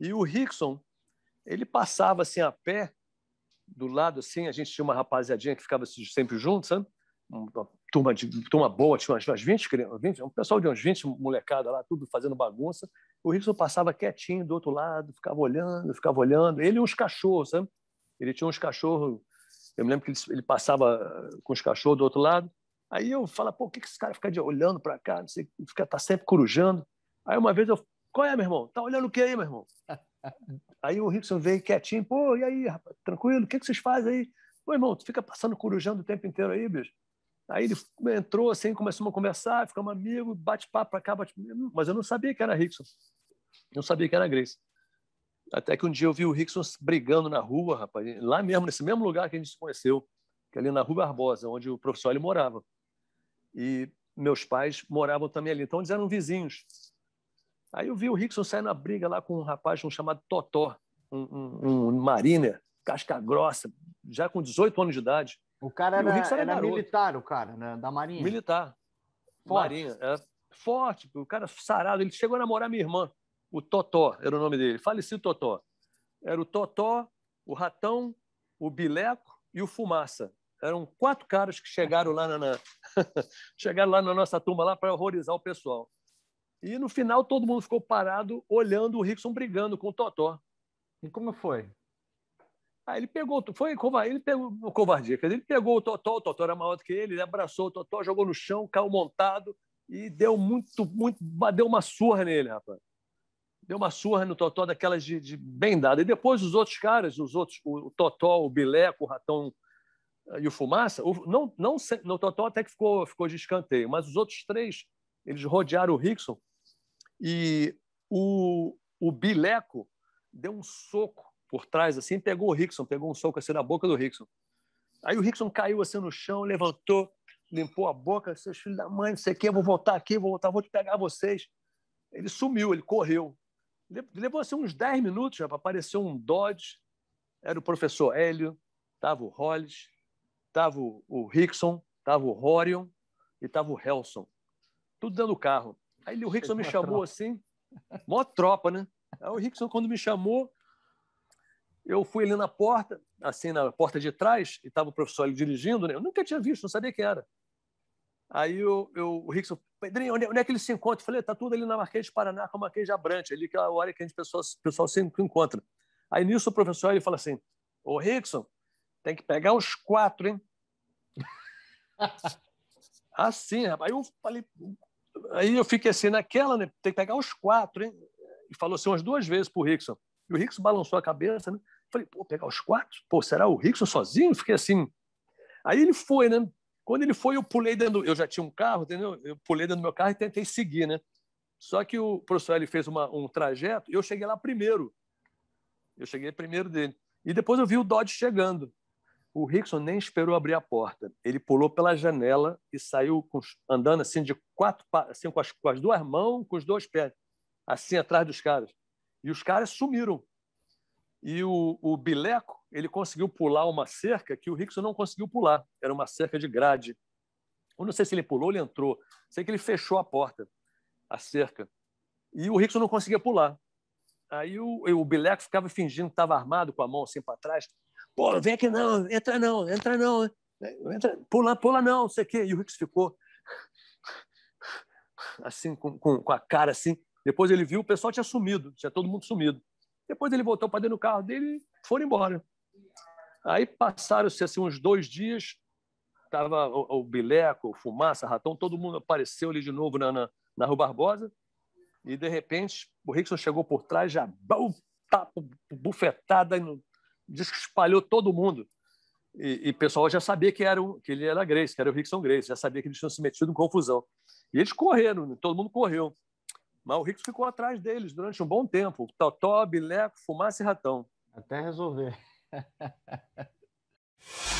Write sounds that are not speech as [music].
E o Rickson, ele passava assim a pé, do lado assim, a gente tinha uma rapaziadinha que ficava sempre junto, sabe? Uma turma, de, turma boa, tinha umas 20, 20, um pessoal de uns 20 molecada lá, tudo fazendo bagunça. O Rickson passava quietinho do outro lado, ficava olhando, ficava olhando. Ele e uns cachorros, sabe? Ele tinha uns cachorros. Eu me lembro que ele, ele passava eh, com os cachorros do outro lado. Aí eu falo, pô, o que, que esse cara fica de, olhando para cá? Não sei, fica, tá sempre corujando. Aí uma vez eu qual é, meu irmão? Tá olhando o que aí, meu irmão? [laughs] aí o Rickson veio quietinho, pô, e aí, rapaz, tranquilo, o que, que vocês fazem aí? Pô, irmão, tu fica passando corujando o tempo inteiro aí, bicho. Aí ele entrou assim, começou a conversar, ficamos amigos, bate papo pra cá, bate... mas eu não sabia que era Rickson. Não sabia que era Grace. Até que um dia eu vi o Rickson brigando na rua, rapaz, lá mesmo, nesse mesmo lugar que a gente se conheceu, que é ali na Rua Barbosa, onde o professor ele morava. E meus pais moravam também ali, então eles eram vizinhos. Aí eu vi o Rickson sair na briga lá com um rapaz um chamado Totó, um, um, um mariner, casca grossa, já com 18 anos de idade. O cara era, o era, era militar, o cara, né? da Marinha. Militar. Forte. Marinha. É, forte, o cara sarado. Ele chegou a namorar minha irmã, o Totó era o nome dele, falecido Totó. Era o Totó, o Ratão, o Bileco e o Fumaça. Eram quatro caras que chegaram lá na, na... [laughs] chegaram lá na nossa turma lá para horrorizar o pessoal. E no final todo mundo ficou parado olhando o Rickson brigando com o Totó. E como foi? Ah, ele pegou, foi ele pegou covardia, quer dizer, ele pegou o Totó, o Totó era maior do que ele, ele abraçou o Totó, jogou no chão, caiu montado e deu muito, muito, deu uma surra nele, rapaz. Deu uma surra no Totó daquelas de, de bem dada. E depois os outros caras, os outros, o, o Totó, o Bileco, o Ratão eh, e o Fumaça, o, não, não, no Totó até que ficou, ficou de escanteio, mas os outros três, eles rodearam o Rickson e o, o Bileco deu um soco por trás, assim, pegou o Rickson, pegou um soco assim na boca do Rickson. Aí o Rickson caiu assim no chão, levantou, limpou a boca, seus filhos da mãe, não sei o quê, vou voltar aqui, vou voltar, vou te pegar vocês. Ele sumiu, ele correu. Levou assim uns 10 minutos, já aparecer um Dodge, era o professor Hélio, estava o Hollis, estava o Rickson, estava o Rorion e estava o Helson. Tudo dentro do carro. Aí o Rickson me chamou tropa. assim, [laughs] mó tropa, né? Aí o Rickson, quando me chamou, eu fui ali na porta, assim, na porta de trás, e estava o professor ali dirigindo, né? Eu nunca tinha visto, não sabia quem era. Aí eu, eu, o Rickson, Pedrinho, onde, é, onde, é que ele se encontra? Eu falei, tá tudo ali na Marquês de Paraná com a Marquês de Abrante, ali que é a hora que a gente, pessoal, pessoal se encontra. Aí nisso o professor ele fala assim: Ô Rickson, tem que pegar os quatro, hein? [laughs] assim, rapaz. Aí eu falei, aí eu fiquei assim, naquela, né? Tem que pegar os quatro, hein? E falou assim umas duas vezes pro Rickson. E o Rickson balançou a cabeça, né? Falei, pô, pegar os quatro? Pô, será o Rickson sozinho? Fiquei assim. Aí ele foi, né? Quando ele foi, eu pulei dentro. Eu já tinha um carro, entendeu? Eu pulei dentro do meu carro e tentei seguir, né? Só que o professor ele fez uma, um trajeto e eu cheguei lá primeiro. Eu cheguei primeiro dele. E depois eu vi o Dodge chegando. O Rickson nem esperou abrir a porta. Ele pulou pela janela e saiu andando assim de quatro assim com as, com as duas mãos, com os dois pés, assim atrás dos caras. E os caras sumiram. E o, o Bileco, ele conseguiu pular uma cerca que o Rickson não conseguiu pular. Era uma cerca de grade. Eu não sei se ele pulou, ele entrou. Sei que ele fechou a porta, a cerca. E o Rickson não conseguia pular. Aí o, o Bileco ficava fingindo que estava armado com a mão assim para trás. Pô, vem aqui não, entra não, entra não, entra, pula, pula não, não sei o quê. E o Hicks ficou assim, com, com, com a cara assim. Depois ele viu, o pessoal tinha sumido, tinha todo mundo sumido. Depois ele voltou para dentro do carro dele e foram embora. Aí passaram-se assim, uns dois dias, estava o, o, Bileco, o Fumaça, Ratão, todo mundo apareceu ali de novo na, na, na Rua Barbosa. E, de repente, o Rickson chegou por trás, já dá o tapo, bufetada no, que espalhou todo mundo. E, e o pessoal já sabia que, era o, que ele era Grace, que era o Rickson Grace, já sabia que eles tinham se metido em confusão. E eles correram, todo mundo correu. Mas o Rickson ficou atrás deles durante um bom tempo. Totó, Bileco, Fumaça e Ratão. Até resolver. [laughs]